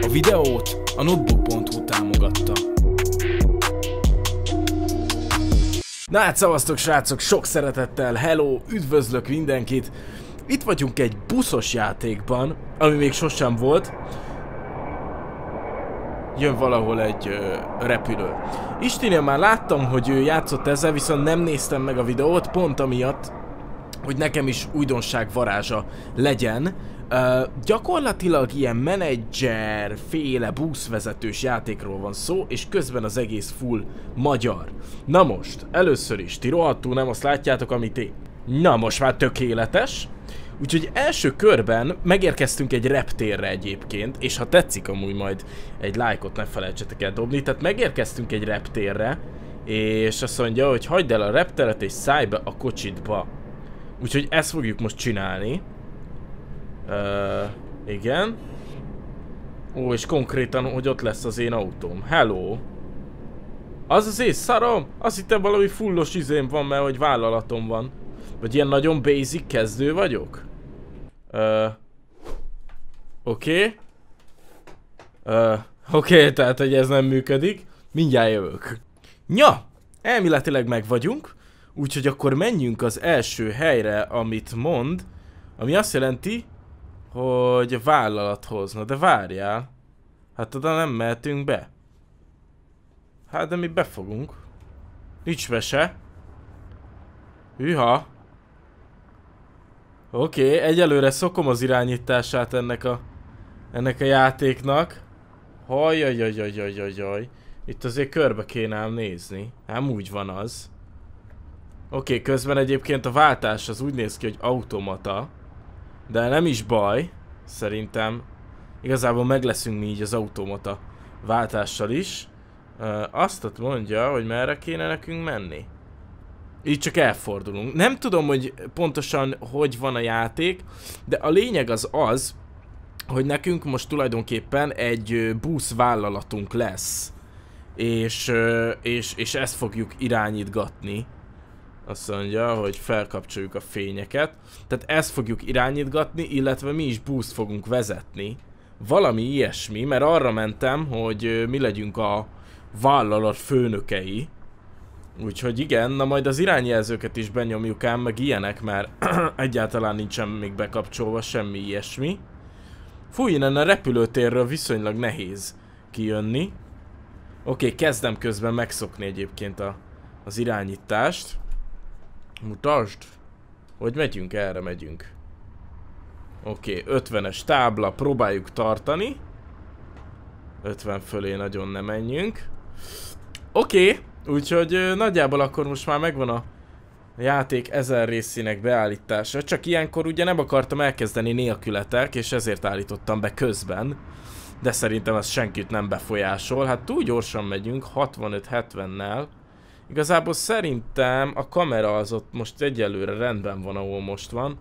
A videót a notebook.hu támogatta. Na hát szavaztok srácok, sok szeretettel, hello, üdvözlök mindenkit! Itt vagyunk egy buszos játékban, ami még sosem volt. Jön valahol egy ö, repülő. Istinél már láttam, hogy ő játszott ezzel, viszont nem néztem meg a videót, pont amiatt, hogy nekem is újdonság varázsa legyen, Uh, gyakorlatilag ilyen menedzser, féle, buszvezetős játékról van szó, és közben az egész full magyar. Na most, először is, ti rohadtul nem azt látjátok, amit én. Na most már tökéletes. Úgyhogy első körben megérkeztünk egy reptérre egyébként, és ha tetszik amúgy majd egy lájkot ne felejtsetek el dobni, tehát megérkeztünk egy reptérre, és azt mondja, hogy hagyd el a repteret és szállj be a kocsitba. Úgyhogy ezt fogjuk most csinálni igen. Ó, és konkrétan, hogy ott lesz az én autóm. Hello! Az az én szarom? Azt hittem valami fullos izém van, mert hogy vállalatom van. Vagy ilyen nagyon basic kezdő vagyok? Ö... Oké. Oké, okay, tehát hogy ez nem működik. Mindjárt jövök. Ja, elméletileg meg vagyunk. Úgyhogy akkor menjünk az első helyre, amit mond. Ami azt jelenti, hogy vállalat hozna, de várjál. Hát oda nem mehetünk be. Hát de mi befogunk. Nincs vese. Hűha. Oké, okay, egyelőre szokom az irányítását ennek a ennek a játéknak. Hajjajajajajajajaj. Itt azért körbe kéne ám nézni. úgy van az. Oké, okay, közben egyébként a váltás az úgy néz ki, hogy automata. De nem is baj, szerintem. Igazából meg leszünk mi így az automata váltással is. azt azt mondja, hogy merre kéne nekünk menni. Így csak elfordulunk. Nem tudom, hogy pontosan hogy van a játék, de a lényeg az az, hogy nekünk most tulajdonképpen egy buszvállalatunk lesz. És, és, és ezt fogjuk irányítgatni azt mondja, hogy felkapcsoljuk a fényeket. Tehát ezt fogjuk irányítgatni, illetve mi is boost fogunk vezetni. Valami ilyesmi, mert arra mentem, hogy mi legyünk a vállalat főnökei. Úgyhogy igen, na majd az irányjelzőket is benyomjuk ám, meg ilyenek, mert egyáltalán nincsen még bekapcsolva semmi ilyesmi. Fú, innen a repülőtérről viszonylag nehéz kijönni. Oké, okay, kezdem közben megszokni egyébként a, az irányítást. Mutasd! Hogy megyünk? Erre megyünk. Oké, okay, 50-es tábla, próbáljuk tartani. 50 fölé nagyon nem menjünk. Oké, okay, úgyhogy nagyjából akkor most már megvan a játék ezer részének beállítása. Csak ilyenkor ugye nem akartam elkezdeni nélkületek, és ezért állítottam be közben. De szerintem ez senkit nem befolyásol. Hát túl gyorsan megyünk, 65-70-nel. Igazából szerintem a kamera az ott most egyelőre rendben van, ahol most van.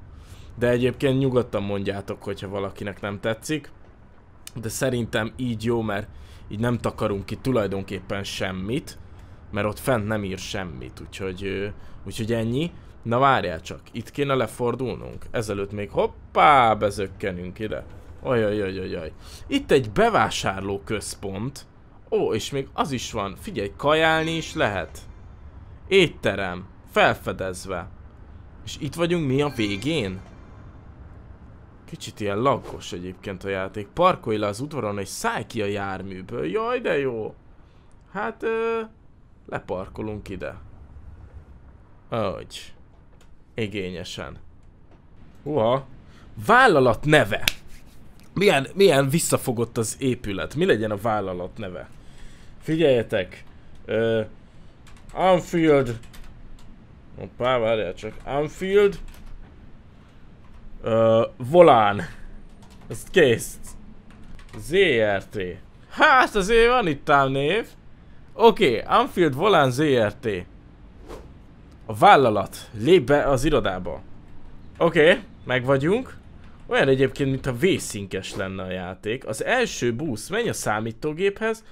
De egyébként nyugodtan mondjátok, hogyha valakinek nem tetszik. De szerintem így jó, mert így nem takarunk ki tulajdonképpen semmit. Mert ott fent nem ír semmit, úgyhogy, úgyhogy ennyi. Na várjál csak, itt kéne lefordulnunk. Ezelőtt még hoppá, bezökkenünk ide. Ajajajajajaj. Itt egy bevásárló központ. Ó, és még az is van. Figyelj, kajálni is lehet. Étterem. Felfedezve. És itt vagyunk mi a végén? Kicsit ilyen lakos egyébként a játék. Parkolj le az udvaron, és szállj ki a járműből. Jaj, de jó! Hát, ö, leparkolunk ide. Ahogy. Igényesen. Uha. Vállalat neve! Milyen, milyen visszafogott az épület? Mi legyen a vállalat neve? Figyeljetek! Ö, Anfield. Hoppá, várjál csak. Anfield. Uh, volán. Ez kész. ZRT. Hát azért van itt ám név. Oké, okay, Anfield Volán ZRT. A vállalat. Lép be az irodába. Oké, okay, meg vagyunk. Olyan egyébként, mint a vészinkes lenne a játék. Az első busz, menj a számítógéphez,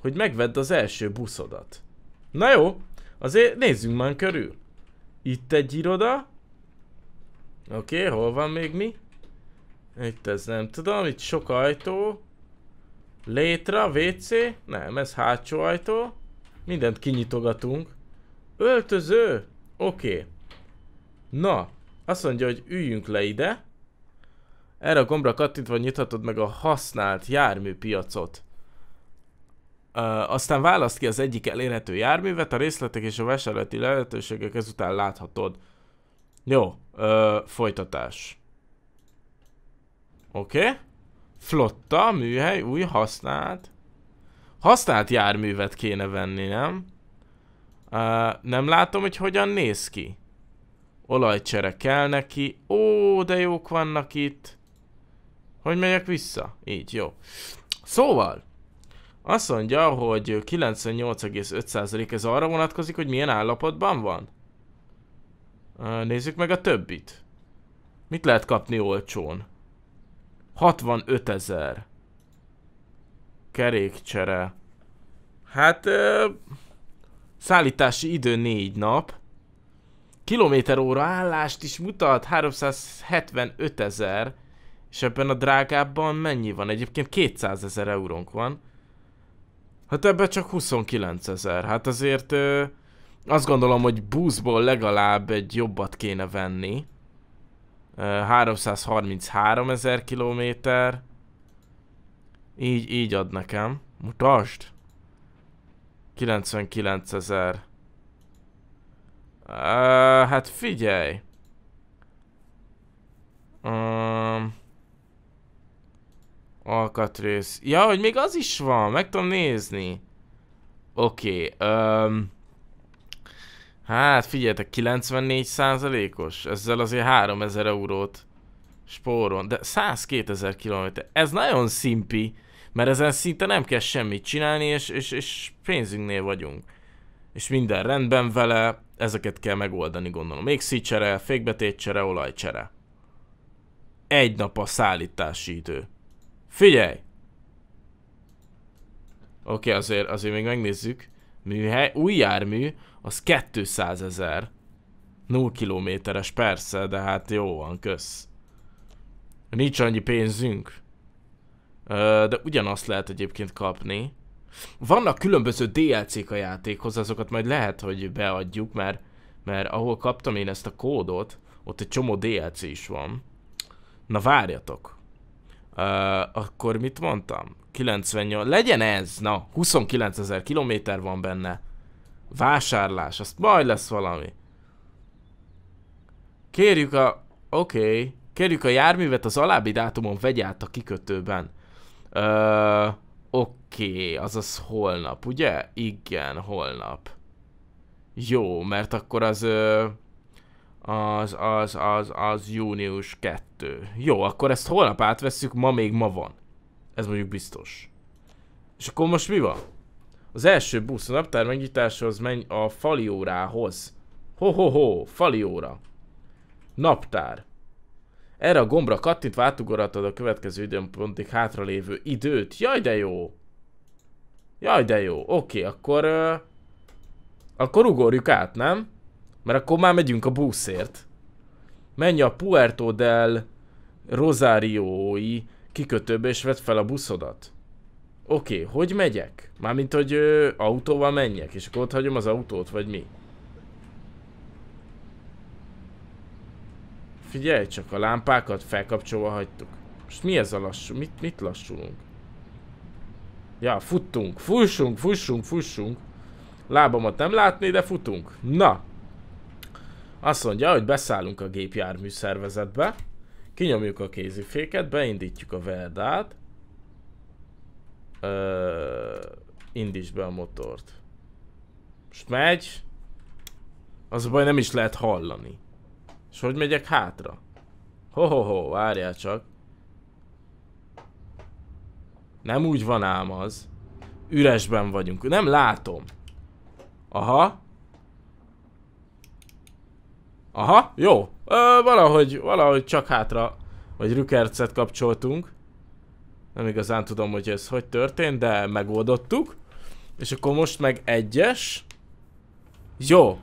hogy megvedd az első buszodat. Na jó, azért nézzünk már körül. Itt egy iroda. Oké, okay, hol van még mi? Itt ez nem tudom, itt sok ajtó. Létra, WC. Nem, ez hátsó ajtó. Mindent kinyitogatunk. Öltöző. Oké. Okay. Na, azt mondja, hogy üljünk le ide. Erre a gombra kattintva nyithatod meg a használt járműpiacot. Uh, aztán választ ki az egyik elérhető járművet, a részletek és a vásárlati lehetőségek ezután láthatod. Jó, ö, folytatás. Oké. Okay. Flotta, műhely, új, használt. Használt járművet kéne venni, nem? Uh, nem látom, hogy hogyan néz ki. Olajcsere kell neki. Ó, de jók vannak itt. Hogy megyek vissza? Így, jó. Szóval, azt mondja, hogy 98,5% ez arra vonatkozik, hogy milyen állapotban van. Nézzük meg a többit. Mit lehet kapni olcsón? 65 ezer. Kerékcsere. Hát... Ö, szállítási idő 4 nap. Kilométer óra állást is mutat, 375 ezer. És ebben a drágábban mennyi van? Egyébként 200 ezer eurónk van. Hát ebbe csak 29 ezer. Hát azért ö, azt gondolom, hogy buszból legalább egy jobbat kéne venni. Ö, 333 ezer kilométer. Így, így ad nekem. Mutasd! 99 ezer. Uh, hát figyelj! Um, Alkatrész. Ja, hogy még az is van, meg tudom nézni. Oké, okay, um, Hát figyeljetek, 94%-os, ezzel azért 3000 eurót spóron, de 102 ezer kilométer, ez nagyon szimpi, mert ezen szinte nem kell semmit csinálni, és, és, és pénzünknél vagyunk. És minden rendben vele, ezeket kell megoldani gondolom. Még szícsere, fékbetétcsere, olajcsere. Egy nap a szállítási idő. Figyelj! Oké, okay, azért, azért még megnézzük. Műhely, új jármű, az 200 ezer. 0 kilométeres, persze, de hát jó van, kösz. Nincs annyi pénzünk. Ö, de ugyanazt lehet egyébként kapni. Vannak különböző DLC-k a játékhoz, azokat majd lehet, hogy beadjuk, mert, mert ahol kaptam én ezt a kódot, ott egy csomó DLC is van. Na várjatok! Uh, akkor mit mondtam? 98, legyen ez, na, 29 ezer kilométer van benne. Vásárlás, azt majd lesz valami. Kérjük a... Oké. Okay. Kérjük a járművet az alábbi dátumon vegy át a kikötőben. Ö, oké, okay, azaz holnap, ugye? Igen, holnap. Jó, mert akkor az... Ö, az, az, az, az június 2. Jó, akkor ezt holnap átvesszük, ma még ma van. Ez mondjuk biztos. És akkor most mi van? Az első busz a naptár megnyitáshoz menj a fali órához. Ho-ho-ho, fali óra. Naptár. Erre a gombra kattintva átugorhatod a következő időpontig hátralévő időt. Jaj de jó! Jaj de jó, oké, okay, akkor... akkor ugorjuk át, nem? Mert akkor már megyünk a buszért. Menj a Puerto del Rosario-i kikötőbe és vedd fel a buszodat. Oké, okay, hogy megyek? Mármint, hogy ö, autóval menjek, és akkor ott hagyom az autót, vagy mi? Figyelj csak, a lámpákat felkapcsolva hagytuk. Most mi ez a lassú? Mit, mit lassulunk? Ja, futtunk. Fussunk, fussunk, fussunk. Lábamat nem látni, de futunk. Na. Azt mondja, hogy beszállunk a gépjármű szervezetbe, kinyomjuk a kéziféket, beindítjuk a verdát, Ö, indíts be a motort. Most megy, az a baj nem is lehet hallani. És hogy megyek hátra? Hohoho, ho ho várjál csak. Nem úgy van ám az. Üresben vagyunk. Nem látom. Aha. Aha, jó. Ö, valahogy, valahogy csak hátra, vagy rükercet kapcsoltunk. Nem igazán tudom, hogy ez hogy történt, de megoldottuk. És akkor most meg egyes. Jó.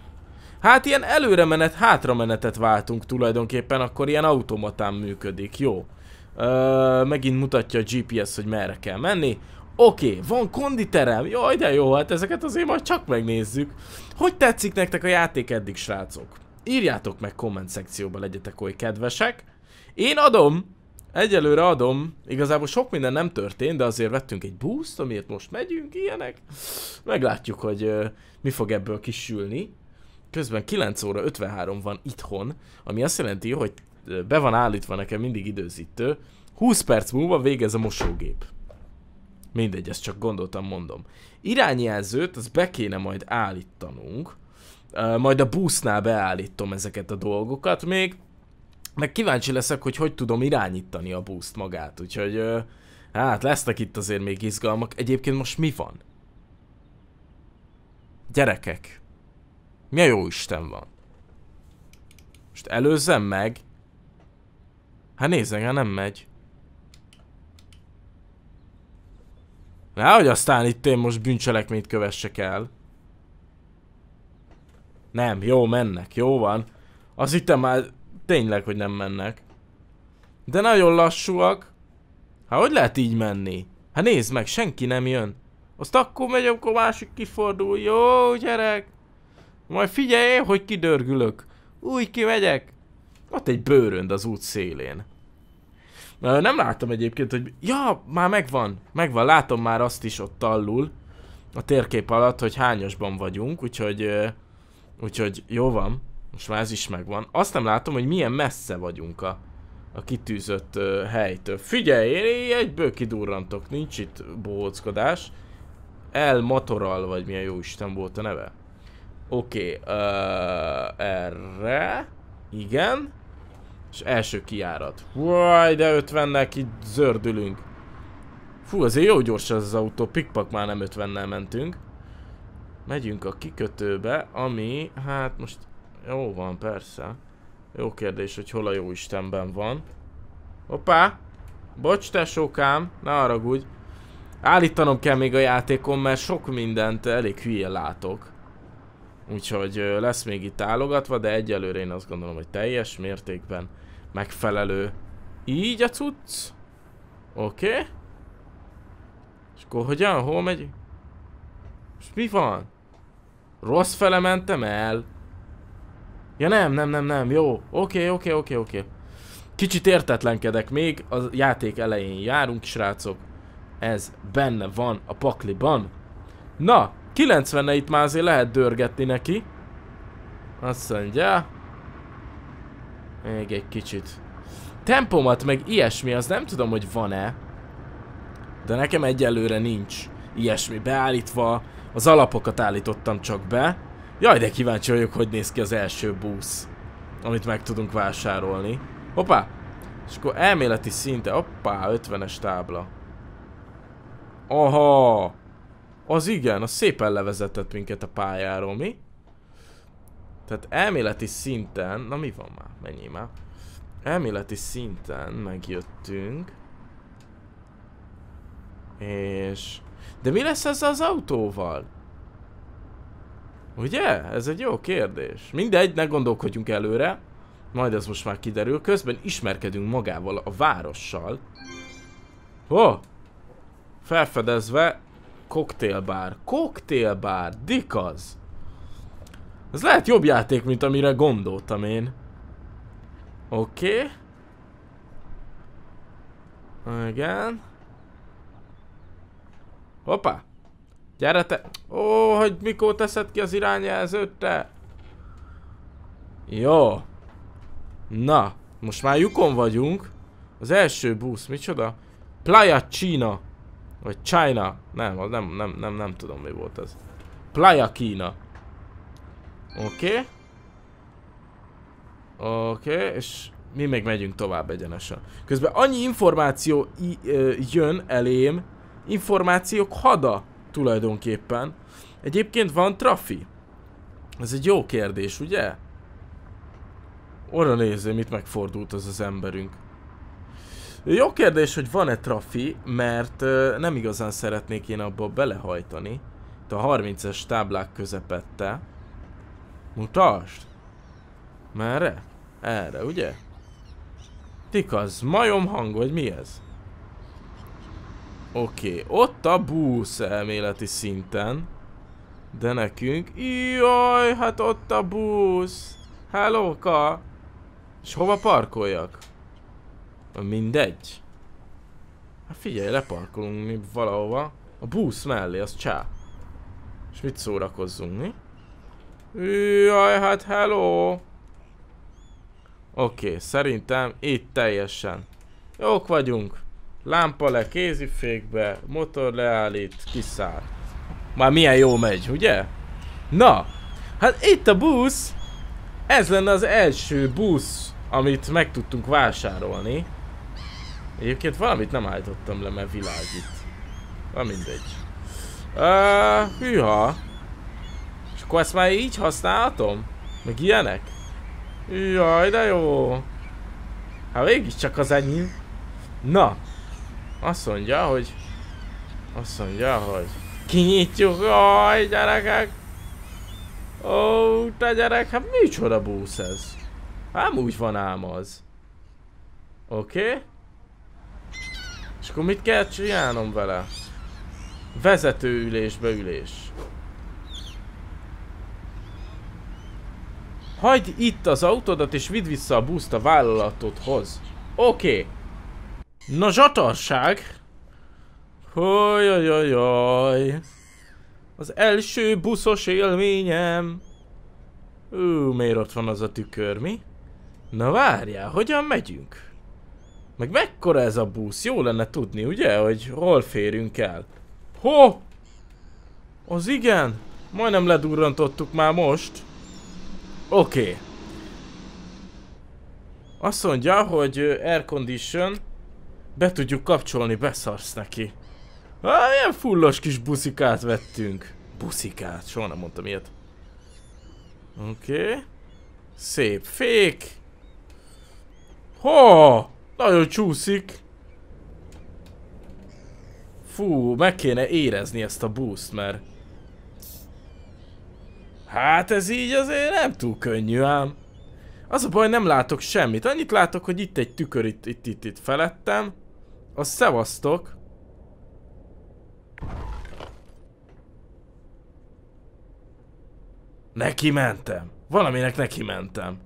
Hát ilyen előre menet, hátra menetet váltunk tulajdonképpen, akkor ilyen automatán működik, jó. Ö, megint mutatja a GPS, hogy merre kell menni. Oké, okay, van konditerem, jaj de jó, hát ezeket azért majd csak megnézzük. Hogy tetszik nektek a játék eddig, srácok? Írjátok meg komment szekcióba, legyetek oly kedvesek. Én adom, egyelőre adom, igazából sok minden nem történt, de azért vettünk egy boost, amiért most megyünk, ilyenek. Meglátjuk, hogy uh, mi fog ebből kisülni. Közben 9 óra 53 van itthon, ami azt jelenti, hogy be van állítva nekem mindig időzítő. 20 perc múlva végez a mosógép. Mindegy, ezt csak gondoltam, mondom. Irányjelzőt, az be kéne majd állítanunk majd a busznál beállítom ezeket a dolgokat még, meg kíváncsi leszek, hogy hogy tudom irányítani a buszt magát, úgyhogy hát lesznek itt azért még izgalmak. Egyébként most mi van? Gyerekek, mi a jó Isten van? Most előzzem meg? Hát nézzen, hát nem megy. Nehogy aztán itt én most bűncselekményt kövessek el. Nem, jó, mennek, jó van. Az itt már tényleg, hogy nem mennek. De nagyon lassúak. Hát hogy lehet így menni? Hát nézd meg, senki nem jön. Azt akkor megy, amikor másik kifordul. Jó, gyerek! Majd figyelj, hogy kidörgülök. Úgy kimegyek. Ott egy bőrönd az út szélén. Nem láttam egyébként, hogy... Ja, már megvan. Megvan, látom már azt is ott allul. A térkép alatt, hogy hányasban vagyunk, úgyhogy... Úgyhogy jó van, most már ez is megvan. Azt nem látom, hogy milyen messze vagyunk a, a kitűzött uh, helytől. Figyelj, én egyből kidurrantok, nincs itt bóckodás. El Matoral, vagy milyen jó isten volt a neve. Oké, okay, uh, erre, igen, és első kiárat. Uaj, de 50-nek itt zördülünk. Fú, azért jó gyors ez az autó, pikpak már nem 50-nel mentünk. Megyünk a kikötőbe, ami, hát most jó van, persze. Jó kérdés, hogy hol a jó Istenben van. Hoppá! Bocs, tesókám, ne haragudj. Állítanom kell még a játékon, mert sok mindent elég hülye látok. Úgyhogy lesz még itt állogatva, de egyelőre én azt gondolom, hogy teljes mértékben megfelelő. Így a cucc. Oké. Okay. És akkor hogyan? Hol megy? És mi van? Rossz fele mentem el. Ja nem, nem, nem, nem, jó. Oké, oké, oké, oké. Kicsit értetlenkedek még, a játék elején járunk, srácok. Ez benne van a pakliban. Na, 90 -e itt már azért lehet dörgetni neki. Azt mondja. Még egy kicsit. Tempomat meg ilyesmi, az nem tudom, hogy van-e. De nekem egyelőre nincs ilyesmi beállítva. Az alapokat állítottam csak be. Jaj, de kíváncsi vagyok, hogy néz ki az első busz, amit meg tudunk vásárolni. Hoppá! És akkor elméleti szinte, hoppá, 50-es tábla. Aha! Az igen, az szépen levezetett minket a pályáról, mi? Tehát elméleti szinten, na mi van már, mennyi már? Elméleti szinten megjöttünk. És... De mi lesz ezzel az autóval? Ugye? Ez egy jó kérdés. Mindegy, ne gondolkodjunk előre. Majd ez most már kiderül. Közben ismerkedünk magával, a várossal. Ó! Oh! Felfedezve koktélbár. Koktélbár, az! Ez lehet jobb játék, mint amire gondoltam én. Oké. Okay. Igen. Hoppá! Gyere te! Ó, hogy mikor teszed ki az irányjelzőt te? Jó. Na, most már lyukon vagyunk. Az első busz, micsoda? Playa China. Vagy China. Nem, nem, nem, nem, nem tudom mi volt ez. Playa Kína. Oké. Okay. Oké, okay, és mi még megyünk tovább egyenesen. Közben annyi információ jön elém, információk hada tulajdonképpen. Egyébként van trafi? Ez egy jó kérdés, ugye? Orra néző, mit megfordult az az emberünk. Jó kérdés, hogy van-e trafi, mert ö, nem igazán szeretnék én abba belehajtani. Itt a 30-es táblák közepette. Mutasd! Merre? Erre, ugye? Tik az, majom hang, vagy mi ez? Oké, okay. ott a busz elméleti szinten. De nekünk... Jaj, hát ott a busz! Hellóka! És hova parkoljak? Mindegy. Hát figyelj, leparkolunk mi valahova. A busz mellé, az csá. És mit szórakozzunk, mi? Jaj, hát hello! Oké, okay, szerintem itt teljesen. Jók vagyunk. Lámpa le kézifékbe, motor leállít, kiszáll. Már milyen jó megy, ugye? Na, hát itt a busz, ez lenne az első busz, amit meg tudtunk vásárolni. Egyébként valamit nem állítottam le, mert világít. Na mindegy. Uh, hűha. És akkor ezt már így használhatom? Meg ilyenek? Jaj, de jó. Hát végig csak az enyém. Na, azt mondja, hogy... Azt mondja, hogy... Kinyitjuk, aj, gyerekek! Ó, te gyerek, hát micsoda búsz ez? Hát úgy van ám az. Oké? Okay? És akkor mit kell csinálnom vele? Vezetőülésbe ülés. Hagyd itt az autódat és vidd vissza a buszt a vállalatodhoz. Oké. Okay. Na zsatarság! Hojajajaj! Az első buszos élményem! Ú, miért ott van az a tükör, mi? Na várjál, hogyan megyünk? Meg mekkora ez a busz? Jó lenne tudni, ugye, hogy hol férünk el? Ho! Az igen! Majdnem ledurrantottuk már most. Oké. Okay. Azt mondja, hogy air condition be tudjuk kapcsolni, beszarsz neki. Ah, milyen fullos kis buszikát vettünk. Buszikát, soha nem mondtam ilyet. Oké. Okay. Szép fék. Ho, Nagyon csúszik. Fú, meg kéne érezni ezt a boost, mert... Hát ez így azért nem túl könnyű ám. Az a baj, nem látok semmit. Annyit látok, hogy itt egy tükör itt, itt, itt, itt felettem. A szevasztok. Neki mentem. Valaminek neki mentem.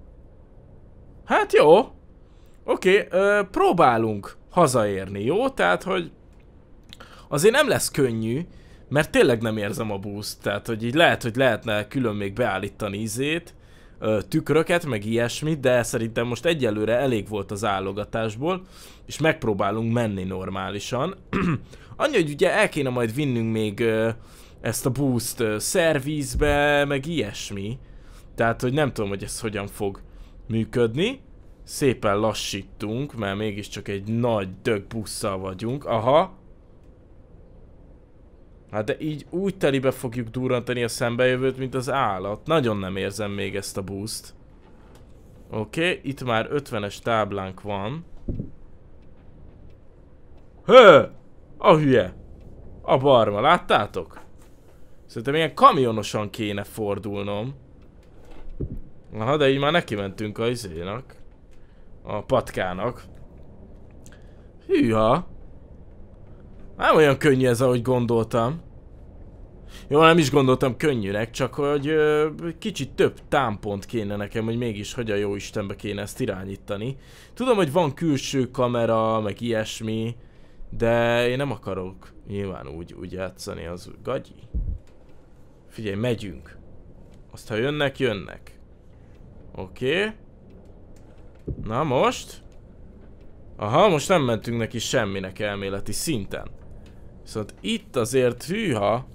Hát jó. Oké, okay, próbálunk hazaérni, jó? Tehát, hogy azért nem lesz könnyű, mert tényleg nem érzem a boost, tehát hogy így lehet, hogy lehetne külön még beállítani izét, tükröket, meg ilyesmit, de szerintem most egyelőre elég volt az állogatásból, és megpróbálunk menni normálisan. Annyi, hogy ugye el kéne majd vinnünk még ezt a boost szervizbe, meg ilyesmi. Tehát, hogy nem tudom, hogy ez hogyan fog működni. Szépen lassítunk, mert mégiscsak egy nagy dög busszal vagyunk. Aha, Hát de így úgy telibe fogjuk durrantani a szembejövőt, mint az állat. Nagyon nem érzem még ezt a boost. Oké, okay, itt már 50-es táblánk van. Hő! A hülye! A barma, láttátok? Szerintem ilyen kamionosan kéne fordulnom. Na, de így már neki mentünk a izének, A patkának. Hűha! Nem olyan könnyű ez, ahogy gondoltam. Jó, nem is gondoltam könnyűnek, csak hogy ö, kicsit több támpont kéne nekem, hogy mégis hogy a jó Istenbe kéne ezt irányítani. Tudom, hogy van külső kamera, meg ilyesmi, de én nem akarok nyilván úgy, úgy játszani, az gagyi. Figyelj, megyünk. Azt ha jönnek, jönnek. Oké. Okay. Na most? Aha, most nem mentünk neki semminek elméleti szinten. Viszont szóval itt azért hűha,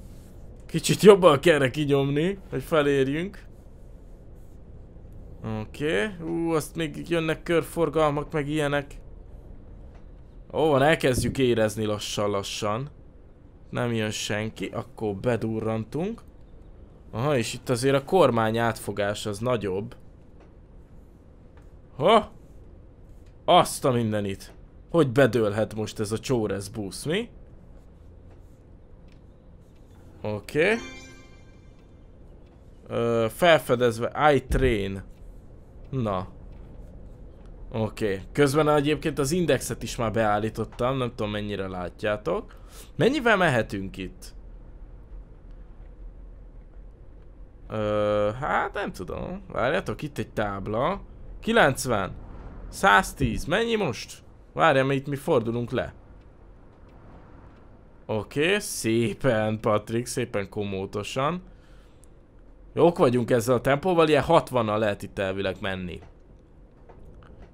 kicsit jobban kellene kinyomni, hogy felérjünk. Oké, okay. ú, azt még jönnek körforgalmak, meg ilyenek. Ó, van, elkezdjük érezni lassan-lassan. Nem jön senki, akkor bedurrantunk. Aha, és itt azért a kormány átfogás az nagyobb. Ha? Azt a mindenit. Hogy bedőlhet most ez a csórez busz, mi? Oké. Okay. Ö, felfedezve, I train. Na. Oké. Okay. Közben egyébként az indexet is már beállítottam, nem tudom mennyire látjátok. Mennyivel mehetünk itt? Ö, hát nem tudom. Várjátok, itt egy tábla. 90. 110. Mennyi most? Várjál, mert itt mi fordulunk le. Oké, okay, szépen Patrik, szépen komótosan. Jók vagyunk ezzel a tempóval, ilyen 60 a lehet itt elvileg menni.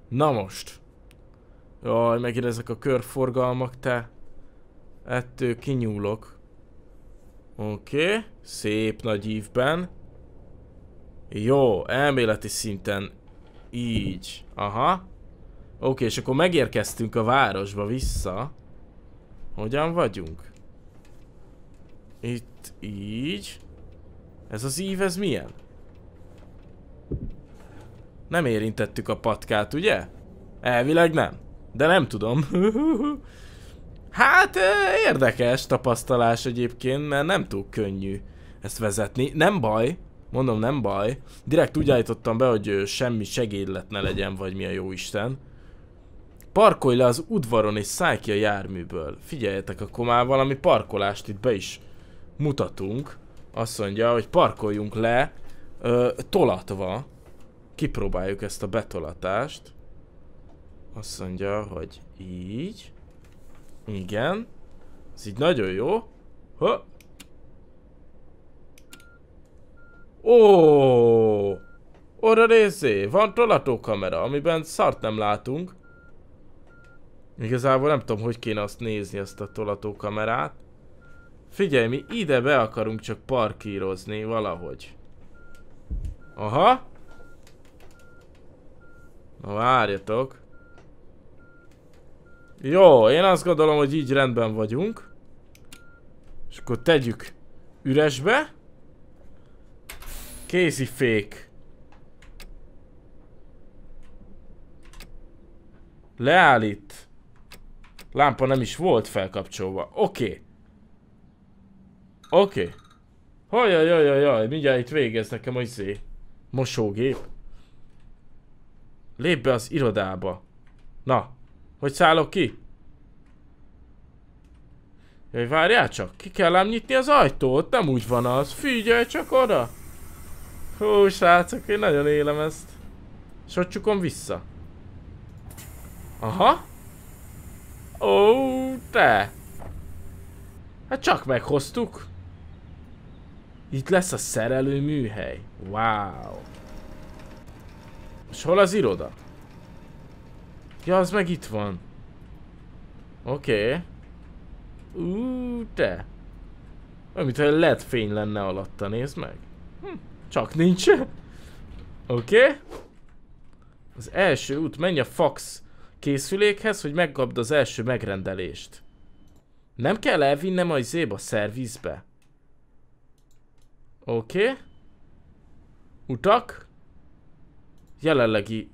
Na most. Jaj, megint ezek a körforgalmak, te. Ettől kinyúlok. Oké, okay, szép nagy ívben. Jó, elméleti szinten így. Aha. Oké, okay, és akkor megérkeztünk a városba vissza. Hogyan vagyunk? Itt így. Ez az ív, ez milyen? Nem érintettük a patkát, ugye? Elvileg nem. De nem tudom. hát érdekes tapasztalás egyébként, mert nem túl könnyű ezt vezetni. Nem baj, mondom nem baj. Direkt úgy állítottam be, hogy semmi segédlet ne legyen, vagy mi a jó Isten. Parkolj le az udvaron és szállj ki a járműből. Figyeljetek, akkor már valami parkolást itt be is mutatunk. Azt mondja, hogy parkoljunk le ö, tolatva. Kipróbáljuk ezt a betolatást. Azt mondja, hogy így. Igen. Ez így nagyon jó. Ha. Ó! Orra nézzé, van tolatókamera, amiben szart nem látunk. Igazából nem tudom, hogy kéne azt nézni, ezt a tolatókamerát. Figyelj, mi ide be akarunk csak parkírozni valahogy. Aha! Na várjatok. Jó, én azt gondolom, hogy így rendben vagyunk. És akkor tegyük üresbe. fék. Leállít. Lámpa nem is volt felkapcsolva. Oké. Oké. Hajajajajaj, mindjárt itt végez nekem a izé. Mosógép. Lép be az irodába. Na, hogy szállok ki? Jaj, várjál csak, ki kell ám nyitni az ajtót, nem úgy van az. Figyelj csak oda! Hú, srácok, én nagyon élem ezt. És ott csukom vissza. Aha. Ó, te! Hát csak meghoztuk. Itt lesz a szerelő műhely. Wow. És hol az iroda? Ja, az meg itt van. Oké. Okay. Ú, te. Olyan, mintha lett fény lenne alatta, nézd meg. Hm, csak nincs. Oké. Okay. Az első út, menj a fax készülékhez, hogy megkapd az első megrendelést. Nem kell elvinnem a izéba, szervizbe. Oké. Okay. Utak. Jelenlegi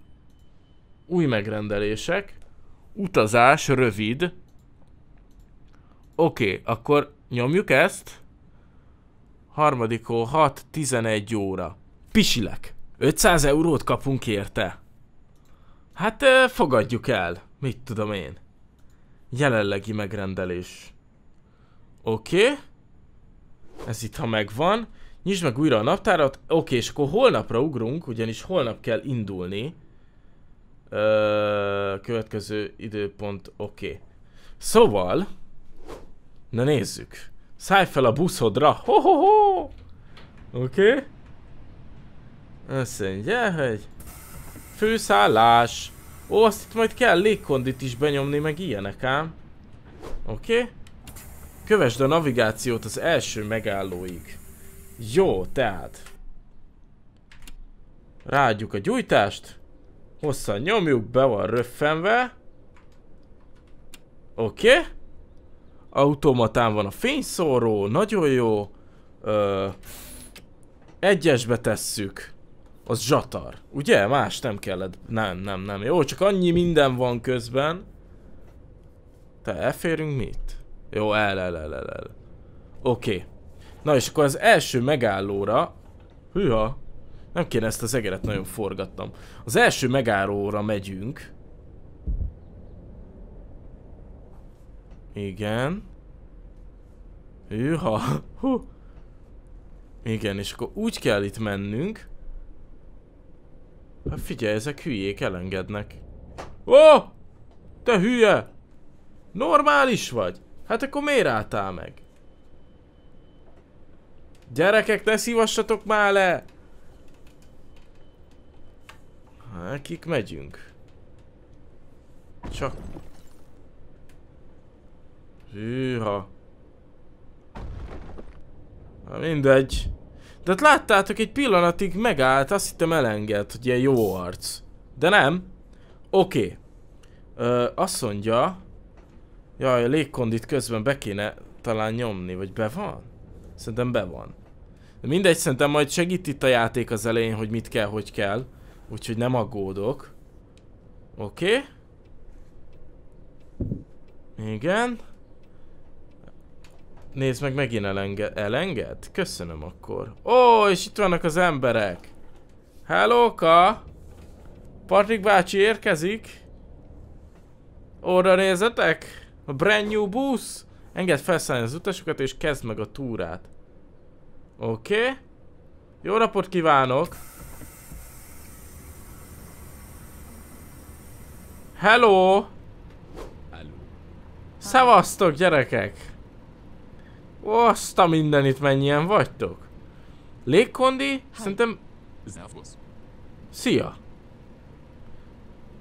új megrendelések. Utazás, rövid. Oké, okay, akkor nyomjuk ezt. Harmadikó 6-11 óra. Pisilek. 500 eurót kapunk érte. Hát fogadjuk el. Mit tudom én. Jelenlegi megrendelés. Oké. Okay. Ez itt, ha megvan. Nyisd meg újra a naptárat. Oké, okay, és akkor holnapra ugrunk, ugyanis holnap kell indulni. Ö, következő időpont, oké. Okay. Szóval... Na nézzük. Szállj fel a buszodra. Ho-ho-ho! Oké. Okay. Azt mondja, hogy... Főszállás. Ó, azt itt majd kell légkondit is benyomni, meg ilyenek ám. Oké. Okay. Kövesd a navigációt az első megállóig. Jó, tehát. Rádjuk a gyújtást. Hosszan nyomjuk, be van röffenve. Oké. Okay. Automatán van a fényszóró, nagyon jó. Ö, egyesbe tesszük. Az zsatar. Ugye? Más nem kellett. Nem, nem, nem. Jó, csak annyi minden van közben. Te elférünk mit? Jó, el, el, el, el, el. Oké. Okay. Na és akkor az első megállóra... Hűha. Nem kéne ezt az egeret nagyon forgattam. Az első megállóra megyünk. Igen. Hűha. Hú. Igen, és akkor úgy kell itt mennünk, Hát figyelj, ezek hülyék, elengednek. Ó! Oh! Te hülye! Normális vagy? Hát akkor miért álltál meg? Gyerekek, ne szívassatok már le! Nekik hát, megyünk? Csak... Hűha. Na mindegy. De hát láttátok, egy pillanatig megállt, azt hittem elenged, hogy ilyen jó arc. De nem. Oké. Okay. Ö, azt mondja... Jaj, a légkondit közben be kéne talán nyomni, vagy be van? Szerintem be van. De mindegy, szerintem majd segít itt a játék az elején, hogy mit kell, hogy kell. Úgyhogy nem aggódok. Oké. Okay. Igen. Nézd meg, megint elenge elenged? Köszönöm akkor. Ó, és itt vannak az emberek. Hellóka! Patrik bácsi érkezik. Oda nézzetek! A brand new busz! Engedd felszállni az utasokat és kezd meg a túrát. Oké. Okay. Jó napot kívánok! Hello! Hello. Szevasztok gyerekek! Azt a itt mennyien vagytok. Légkondi? Hát. Szerintem... Szia!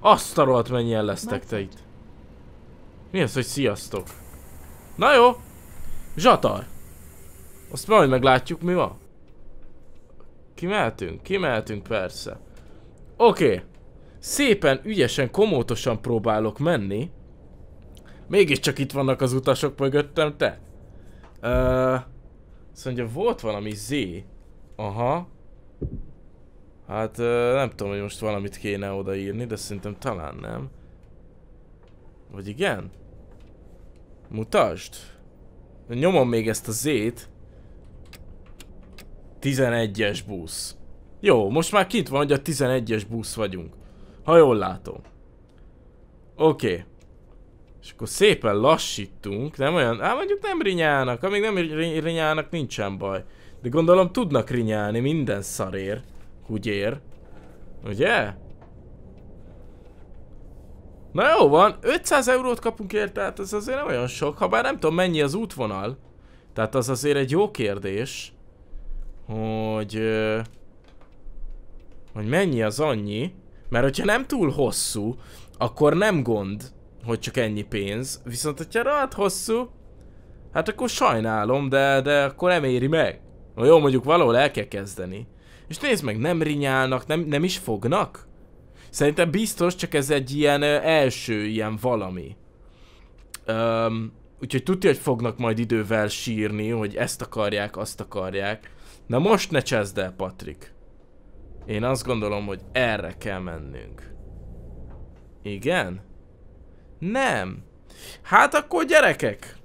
Azt a rohadt mennyien lesztek te itt. Mi az, hogy sziasztok? Na jó! Zsatar! Azt majd meglátjuk mi van. Kimeltünk? Kimeltünk persze. Oké. Okay. Szépen, ügyesen, komótosan próbálok menni. Mégiscsak itt vannak az utasok mögöttem, te. Ö, azt szóval, mondja, volt valami Z. Aha. Hát nem tudom, hogy most valamit kéne odaírni, de szerintem talán nem. Vagy igen? Mutasd. Nyomom még ezt a Z-t. 11-es busz. Jó, most már kint van, hogy a 11-es busz vagyunk. Ha jól látom. Oké. Okay. És akkor szépen lassítunk, nem olyan, hát mondjuk nem rinyálnak, amíg nem rinyálnak nincsen baj. De gondolom tudnak rinyálni minden szarér, kugyér. Ugye? Na jó van, 500 eurót kapunk ért, tehát ez azért nem olyan sok, ha bár nem tudom mennyi az útvonal. Tehát az azért egy jó kérdés, hogy... Hogy mennyi az annyi, mert hogyha nem túl hosszú, akkor nem gond hogy csak ennyi pénz. Viszont, hogyha rád hosszú, hát akkor sajnálom, de, de akkor nem éri meg. Na jó, mondjuk valahol el kell kezdeni. És nézd meg, nem rinyálnak, nem, nem is fognak? Szerintem biztos csak ez egy ilyen ö, első ilyen valami. Öm, úgyhogy tudja, hogy fognak majd idővel sírni, hogy ezt akarják, azt akarják. Na most ne cseszd el, Patrik. Én azt gondolom, hogy erre kell mennünk. Igen? Nem. Hát akkor gyerekek.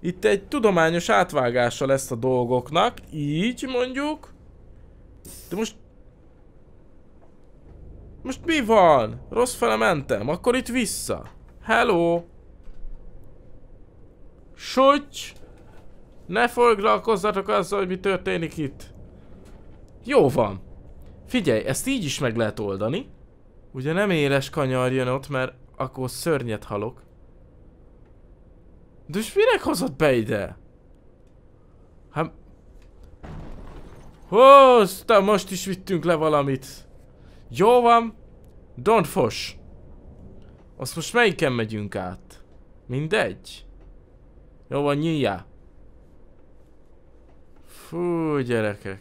Itt egy tudományos átvágása lesz a dolgoknak. Így mondjuk. De most... Most mi van? Rossz fele mentem. Akkor itt vissza. Hello. Sucs. Ne foglalkozzatok azzal, hogy mi történik itt. Jó van. Figyelj, ezt így is meg lehet oldani. Ugye nem éles kanyar jön ott, mert akkor szörnyet halok. De és minek hozott be ide? Hát... Hozta, most is vittünk le valamit. Jó van. Don't fos. Azt most melyiken megyünk át? Mindegy. Jó van, nyíljá. Fú, gyerekek.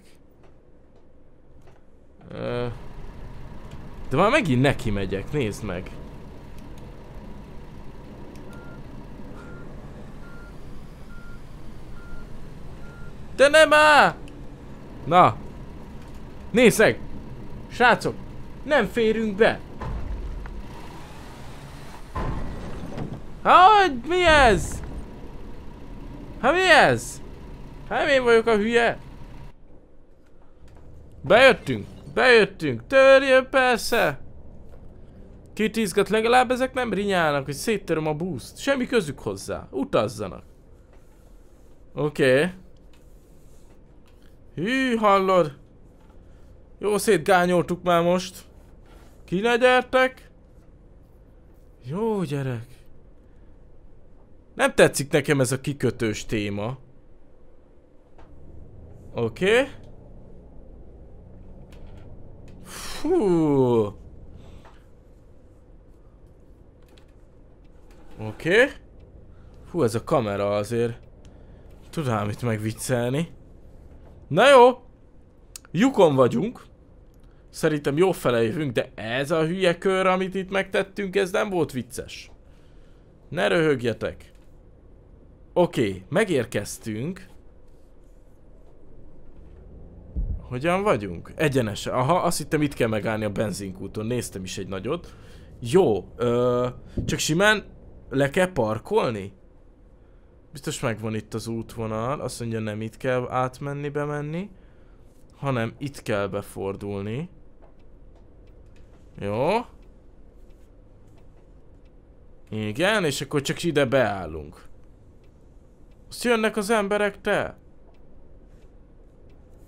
De már megint neki megyek, nézd meg. De nem á! Na. Nézzek! Srácok, nem férünk be. Hogy mi ez? Ha mi ez? Hát én vagyok a hülye? Bejöttünk, bejöttünk, törjön persze! Két izgat, legalább ezek nem rinyálnak, hogy széttöröm a boost. Semmi közük hozzá, utazzanak. Oké. Okay. Hű, hallod? Jó szétgányoltuk már most. Ki ne gyertek? Jó gyerek. Nem tetszik nekem ez a kikötős téma. Oké. Okay. Fú. Oké. Okay. Hú, ez a kamera azért. Tudám itt megviccelni. Na jó. Lyukon vagyunk. Szerintem jó fele jövünk, de ez a hülye kör, amit itt megtettünk, ez nem volt vicces. Ne röhögjetek. Oké, okay, megérkeztünk. Hogyan vagyunk? Egyenesen. Aha, azt hittem itt kell megállni a benzinkúton. Néztem is egy nagyot. Jó, ö, csak simán le kell parkolni? Biztos megvan itt az útvonal, azt mondja nem itt kell átmenni, bemenni, hanem itt kell befordulni. Jó. Igen, és akkor csak ide beállunk. Azt jönnek az emberek, te?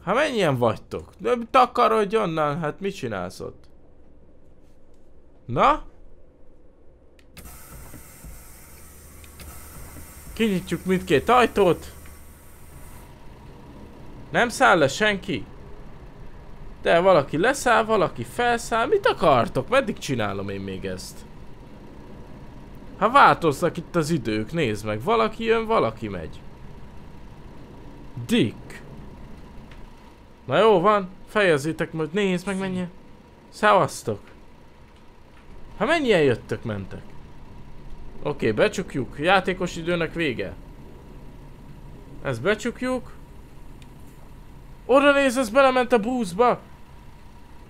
Hát mennyien vagytok? De takarodj onnan, hát mit csinálsz ott? Na? Kinyitjuk mindkét ajtót. Nem száll le senki? De valaki leszáll, valaki felszáll. Mit akartok? Meddig csinálom én még ezt? Ha változnak itt az idők, nézd meg. Valaki jön, valaki megy. Dick. Na jó van, fejezzétek majd, nézd meg mennyi. Szevasztok. Ha mennyien jöttök, mentek? Oké, okay, becsukjuk. Játékos időnek vége. Ezt becsukjuk. Oda néz, ez belement a búzba.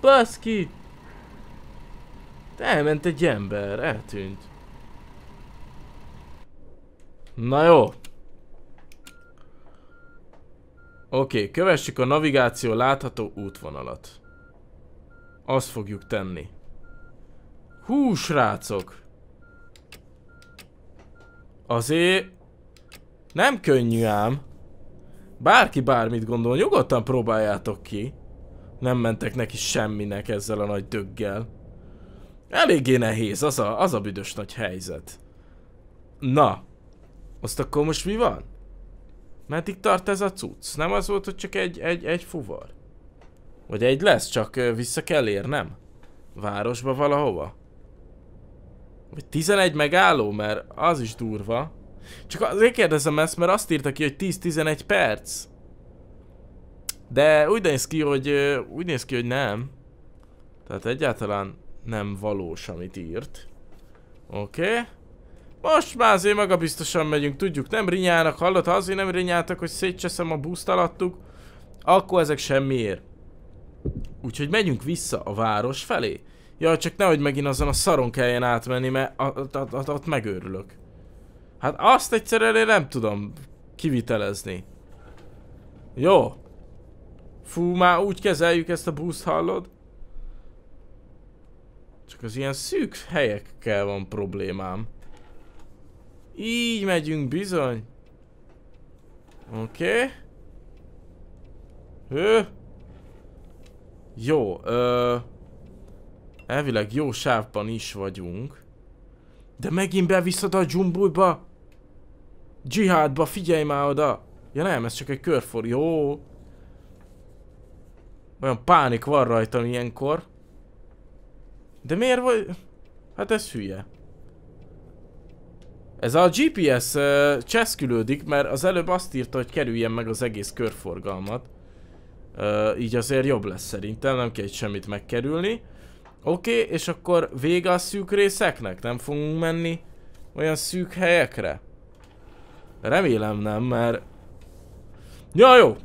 Baszki. Elment egy ember, eltűnt. Na jó. Oké, okay, kövessük a navigáció látható útvonalat. Azt fogjuk tenni. Hú, srácok! Azért... Nem könnyű ám. Bárki bármit gondol, nyugodtan próbáljátok ki. Nem mentek neki semminek ezzel a nagy döggel. Eléggé nehéz, az a, az a büdös nagy helyzet. Na. Azt akkor most mi van? Meddig tart ez a cucc? Nem az volt, hogy csak egy, egy, egy fuvar? Vagy egy lesz, csak vissza kell érnem? Városba valahova? Vagy 11 megálló? Mert az is durva. Csak azért kérdezem ezt, mert azt írta ki, hogy 10-11 perc. De úgy néz ki, hogy úgy néz ki, hogy nem. Tehát egyáltalán nem valós, amit írt. Oké. Okay. Most már azért magabiztosan megyünk, tudjuk, nem rinyálnak, hallott, ha azért nem rinyáltak, hogy szétcseszem a buszt alattuk, akkor ezek semmiért. Úgyhogy megyünk vissza a város felé. Ja, csak nehogy megint azon a szaron kelljen átmenni, mert ott, ott, ott, ott megőrülök. Hát azt egyszerűen én nem tudom kivitelezni. Jó. Fú, már úgy kezeljük ezt a buszt, hallod? Csak az ilyen szűk helyekkel van problémám. Így megyünk bizony. Oké. Okay. Hő. Jó, ö... Elvileg jó sávban is vagyunk. De megint beviszod a dzsumbújba? Dzsihádba, figyelj már oda! Ja nem, ez csak egy körfor, jó. Olyan pánik van rajtam ilyenkor. De miért vagy... Hát ez hülye. Ez a GPS uh, cseszkülődik, mert az előbb azt írta, hogy kerüljen meg az egész körforgalmat. Uh, így azért jobb lesz szerintem, nem kell semmit megkerülni. Oké, okay, és akkor vége a szűk részeknek? Nem fogunk menni olyan szűk helyekre? Remélem nem, mert... Ja, jó!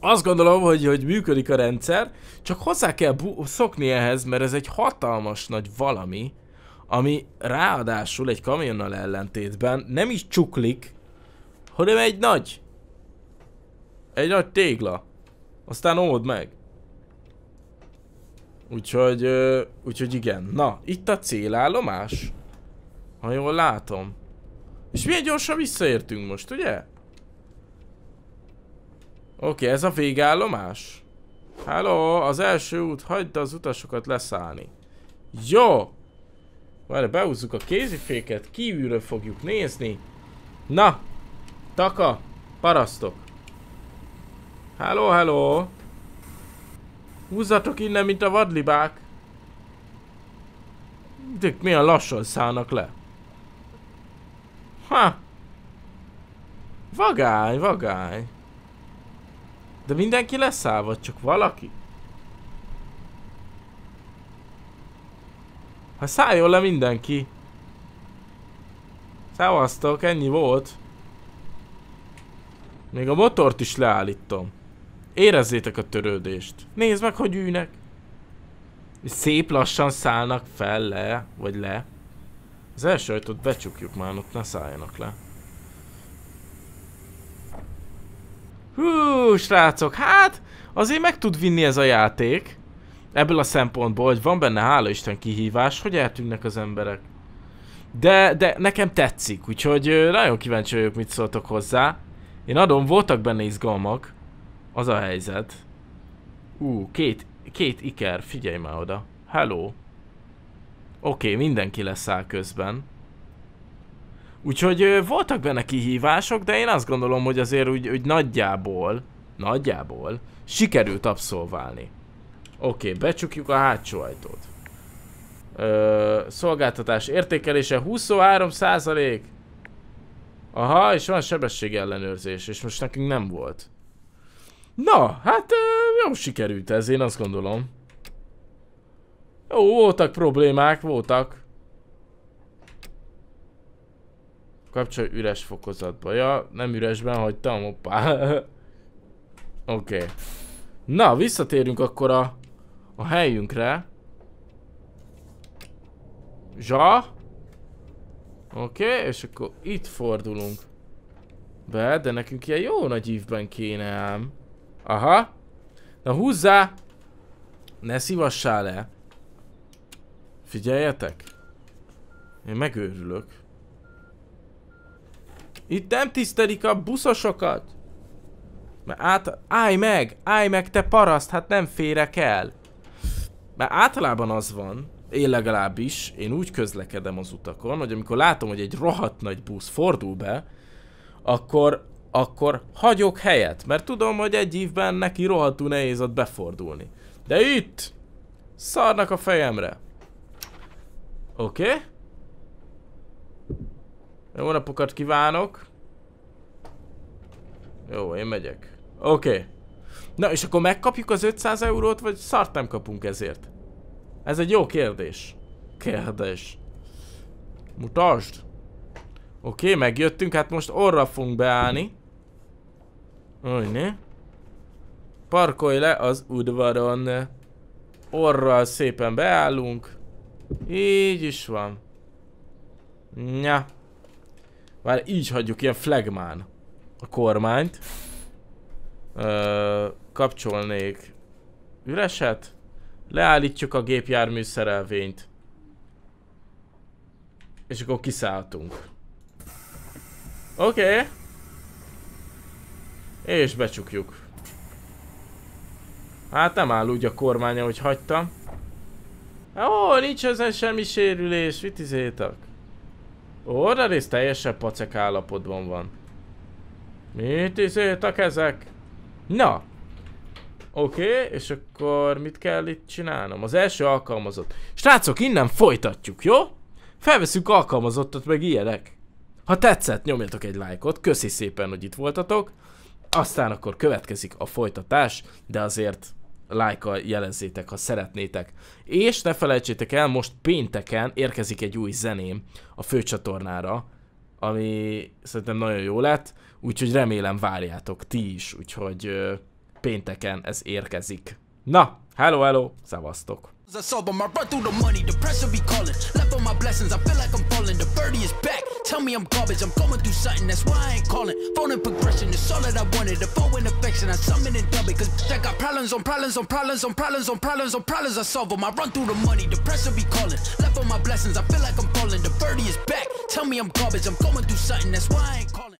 Azt gondolom, hogy, hogy működik a rendszer, csak hozzá kell szokni ehhez, mert ez egy hatalmas nagy valami, ami ráadásul egy kamionnal ellentétben nem is csuklik, hanem egy nagy. Egy nagy tégla. Aztán old meg. Úgyhogy, úgyhogy igen. Na, itt a célállomás. Ha jól látom. És milyen gyorsan visszaértünk most, ugye? Oké, okay, ez a végállomás. Hello, az első út, hagyd az utasokat leszállni. Jó! Várj, beúzzuk a kéziféket, kívülről fogjuk nézni. Na! Taka! Parasztok! Hello, hello! Húzzatok innen, mint a vadlibák! Tök milyen lassan szállnak le. Ha! Vagány, vagány. De mindenki leszáll, vagy csak valaki? Ha hát szálljon le mindenki. Szevasztok, ennyi volt. Még a motort is leállítom. Érezzétek a törődést. Nézd meg, hogy ülnek. Szép lassan szállnak fel, le, vagy le. Az első ajtót becsukjuk már, ott ne szálljanak le. Hú, srácok, hát azért meg tud vinni ez a játék. Ebből a szempontból, hogy van benne hála Isten kihívás, hogy eltűnnek az emberek. De, de nekem tetszik, úgyhogy nagyon kíváncsi vagyok, mit szóltok hozzá. Én adom, voltak benne izgalmak. Az a helyzet. Ú, két, két iker, figyelj már oda. Hello. Oké, okay, mindenki leszáll közben. Úgyhogy ö, voltak benne kihívások, de én azt gondolom, hogy azért úgy, úgy nagyjából, nagyjából sikerült abszolválni. Oké, okay, becsukjuk a hátsó ajtót. Ö, szolgáltatás értékelése 23 százalék. Aha, és van sebességellenőrzés, és most nekünk nem volt. Na, hát jó sikerült ez, én azt gondolom. Jó, voltak problémák, voltak. Kapcsolj üres fokozatba. Ja, nem üresben hagytam, hoppá. Oké. okay. Na, visszatérünk akkor a, a helyünkre. Zsa. Oké, okay, és akkor itt fordulunk. Be, de nekünk ilyen jó nagy ívben kéne ám. Aha. Na húzzá! Ne szívassál le! Figyeljetek! Én megőrülök. Itt nem tisztelik a buszosokat! Mert át... Állj meg! Állj meg, te paraszt! Hát nem férek el! Mert általában az van, én legalábbis, én úgy közlekedem az utakon, hogy amikor látom, hogy egy rohadt nagy busz fordul be, akkor akkor hagyok helyet, mert tudom, hogy egy évben neki rohadtul nehéz ott befordulni. De itt! Szarnak a fejemre. Oké. Okay. Jó napokat kívánok. Jó, én megyek. Oké. Okay. Na, és akkor megkapjuk az 500 eurót, vagy szart nem kapunk ezért? Ez egy jó kérdés. Kérdés. Mutasd! Oké, okay, megjöttünk, hát most orra fogunk beállni. Újni. Parkolj le az udvaron. Orral szépen beállunk. Így is van. Nya. Már így hagyjuk ilyen flagmán a kormányt. Ö, kapcsolnék üreset. Leállítjuk a gépjármű szerelvényt. És akkor kiszálltunk. Oké. Okay. És becsukjuk. Hát nem áll úgy a kormánya, hogy hagytam. Ó, nincs ezen semmi sérülés, mit izétak? Ó, de rész teljesen pacek állapotban van. Mit izétak ezek? Na. Oké, okay, és akkor mit kell itt csinálnom? Az első alkalmazott. Srácok, innen folytatjuk, jó? Felveszünk alkalmazottat, meg ilyenek. Ha tetszett, nyomjatok egy lájkot, köszi szépen, hogy itt voltatok. Aztán akkor következik a folytatás, de azért lájkkal jelezzétek, ha szeretnétek. És ne felejtsétek el, most pénteken érkezik egy új zeném a főcsatornára, ami szerintem nagyon jó lett, úgyhogy remélem várjátok ti is, úgyhogy pénteken ez érkezik. Na, hello, hello, szavaztok! I sober, my run through the money, the pressure be calling. Left on my blessings, I feel like I'm falling. The birdie is back. Tell me I'm garbage, I'm going through something, that's why I ain't calling. Phone progression, it's all that I wanted. The phone in affection, I summon and dub it. Cause I got problems on problems on problems on problems on problems on problems. I solve them. I run through the money, the pressure be calling. Left on my blessings, I feel like I'm falling. The birdie is back. Tell me I'm garbage, I'm going through something, that's why I ain't calling.